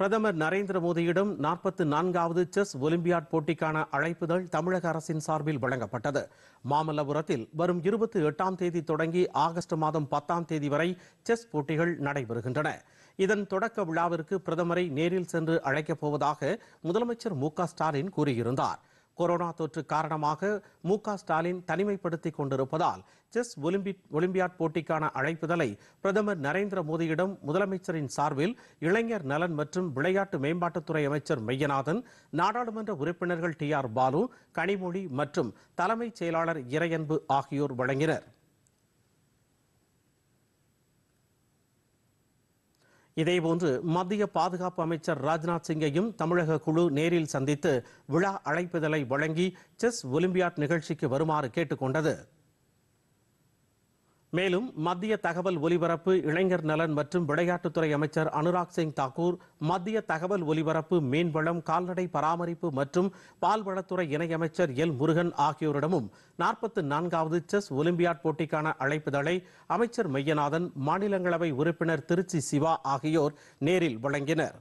பிரதமர் நரேந்திர மோடியிடம் நாற்பத்தி நான்காவது செஸ் ஒலிம்பியாட் போட்டிக்கான அழைப்புதல் தமிழக அரசின் சார்பில் வழங்கப்பட்டது மாமல்லபுரத்தில் வரும் இருபத்தி எட்டாம் தேதி தொடங்கி ஆகஸ்ட் மாதம் பத்தாம் தேதி வரை செஸ் போட்டிகள் நடைபெறுகின்றன இதன் தொடக்க விழாவிற்கு பிரதமரை நேரில் சென்று அழைக்கப் போவதாக முதலமைச்சர் மு ஸ்டாலின் கூறியிருந்தார் கொரோனா தொற்று காரணமாக மு ஸ்டாலின் தனிமைப்படுத்திக் கொண்டிருப்பதால் செஸ் ஒலிம்பிக் ஒலிம்பியாட் போட்டிக்கான அழைப்புதலை பிரதமர் நரேந்திர மோடியிடம் முதலமைச்சரின் சார்பில் இளைஞர் நலன் மற்றும் விளையாட்டு மேம்பாட்டுத்துறை அமைச்சர் மெய்யநாதன் நாடாளுமன்ற உறுப்பினர்கள் டி ஆர் பாலு கனிமொழி மற்றும் தலைமைச் செயலாளர் இறையன்பு ஆகியோர் வழங்கினர் இதேபோன்று மத்திய பாதுகாப்பு அமைச்சர் ராஜ்நாத் சிங்கையும் தமிழக குழு நேரில் சந்தித்து விழா அழைப்புதலை வழங்கி செஸ் ஒலிம்பியாட் நிகழ்ச்சிக்கு வருமாறு கேட்டுக்கொண்டது மேலும் மத்திய தகவல் ஒலிபரப்பு இளைஞர் நலன் மற்றும் விளையாட்டுத்துறை அமைச்சர் அனுராக் சிங் தாக்கூர் மத்திய தகவல் ஒலிபரப்பு மீன்வளம் கால்நடை பராமரிப்பு மற்றும் பால்வளத்துறை இணையமைச்சர் எல் முருகன் ஆகியோரிடமும் நாற்பத்து நான்காவது செஸ் ஒலிம்பியாட் போட்டிக்கான அழைப்புதலை அமைச்சர் மையநாதன் மாநிலங்களவை உறுப்பினர் திருச்சி சிவா ஆகியோர் நேரில் வழங்கினர்